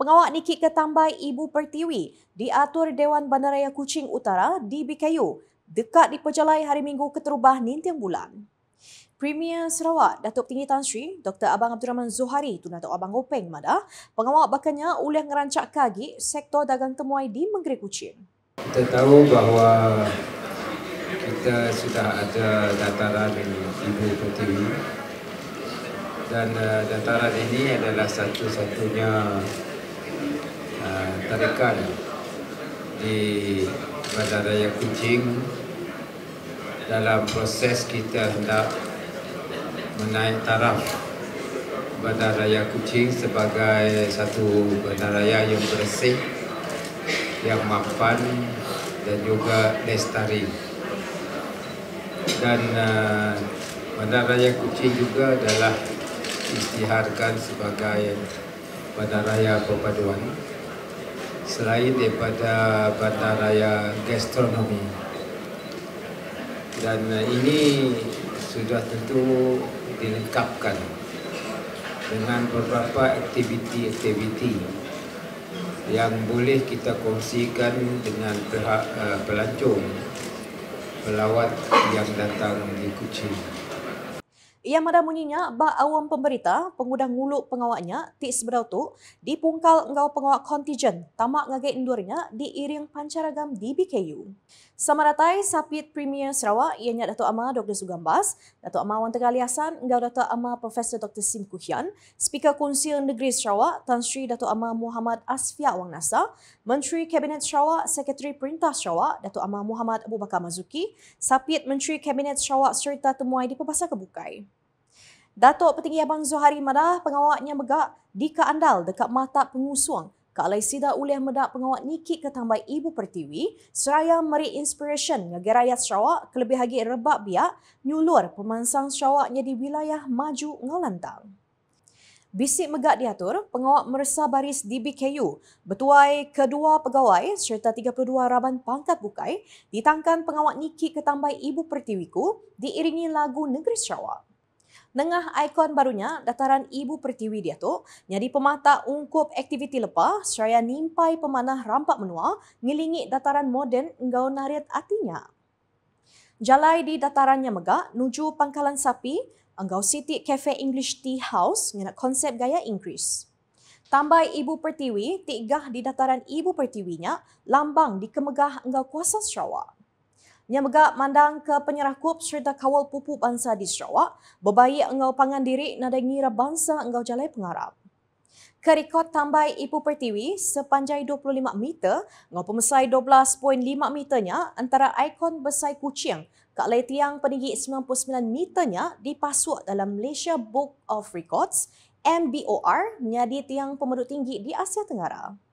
Pengawak Nikit Ketambai Ibu Pertiwi diatur Dewan Bandaraya Kuching Utara di BKU dekat di Pejalai hari Minggu keterubah Nintiang Bulan. Premier Sarawak, Datuk Tinggi Tan Sri, Dr. Abang Abdul Rahman Zuhari, Tun Datuk Abang Gopeng Mada, pengawak bakannya oleh ngerancak kagi sektor dagang temuai di Menggeri Kuching. Kita tahu bahawa kita sudah ada dataran di Ibu Pertiwi dan uh, dataran ini adalah satu-satunya tarikan di Bandar Raya kucing dalam proses kita hendak menaik taraf Bandar Raya kucing sebagai satu bandar raya yang bersih yang mapan dan juga lestari dan uh, Bandar Raya kucing juga adalah istiharkan sebagai Bandar Raya Perpaduan selain daripada bandar raya gastronomi dan eh, ini sudah tentu dilengkapkan dengan beberapa aktiviti-aktiviti yang boleh kita kongsikan dengan eh, pelancong pelawat yang datang di Kuching ia madah munyinya ba awam pemberita pengudang ngulu pengawaknya ti seberau tu pungkal ngau pengawak kontijen tamak ngagai indurnya di iring pancaragam di BKU. Sama ratai sapit premier Sarawak ianya Dato' Ama Dr. Sugambas, Dato' Ama Wan Tegal Yasan, ngau Dato' Ama Profesor Dr. Sim Kuhian, Speaker Konsil Negeri Sarawak Tan Sri Dato' Ama Muhammad Asfiak Wang Nasa, Menteri Kabinet Sarawak Sekretari Perintah Sarawak Dato' Ama Muhammad Abu Bakar Mazuki, sapit Menteri Kabinet Sarawak serta temuai di Pembasa Kebukai. Datuk Petinggi Abang Zuhari Madah, pengawaknya megak di Kaandal dekat Mata Pengusuang. Kalai Lai Sida Uliah Medak pengawak Nikit Ketambai Ibu Pertiwi, Seraya Meri Inspiration ngagi rakyat Sarawak, kelebih lagi rebak biak, nyulur pemansang Sarawaknya di wilayah Maju Ngolantang. Bisik megak diatur, pengawak meresah baris DBKU, betuai kedua pegawai serta 32 raban pangkat bukai, ditangkan pengawak Nikit Ketambai Ibu Pertiwiku diiringi lagu Negeri Sarawak. Nengah ikon barunya, dataran Ibu Pertiwi dia tu, Nyari pemata ungkup aktiviti lepas, seraya nimpai pemanah rampak menua, ngilingi dataran moden enggau nariat atinya. Jalai di datarannya megak, nuju pangkalan sapi, enggau siti kafe English Tea House, ngena konsep gaya Inggris. Tambai Ibu Pertiwi, tigah di dataran Ibu Pertiwinya, lambang di kemegah enggau kuasa Sarawak yang megak mandang ke penyerah kub serta kawal pupuk bangsa di Sarawak, bebayi engau pangan diri nada ngira bangsa engau jalai pengarap. Kerikot tambai ipu Pertiwi sepanjang 25 meter, engau pemesai 12.5 meternya antara ikon besai kucing kat lay tiang peninggi 99 meternya dipasuk dalam Malaysia Book of Records, MBOR, nyadi tiang pemerut tinggi di Asia Tenggara.